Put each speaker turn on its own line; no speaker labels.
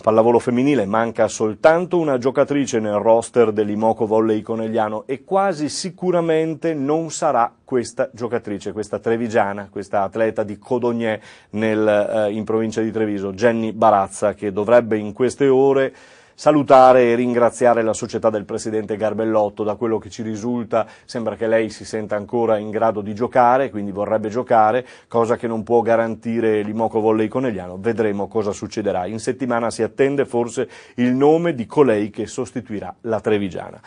Pallavolo femminile manca soltanto una giocatrice nel roster dell'Imoco Volley Conegliano e quasi sicuramente non sarà questa giocatrice, questa trevigiana, questa atleta di Codogné nel, eh, in provincia di Treviso, Jenny Barazza, che dovrebbe in queste ore salutare e ringraziare la società del presidente Garbellotto, da quello che ci risulta sembra che lei si senta ancora in grado di giocare, quindi vorrebbe giocare, cosa che non può garantire l'Imoco Volley Conegliano, vedremo cosa succederà. In settimana si attende forse il nome di colei che sostituirà la Trevigiana.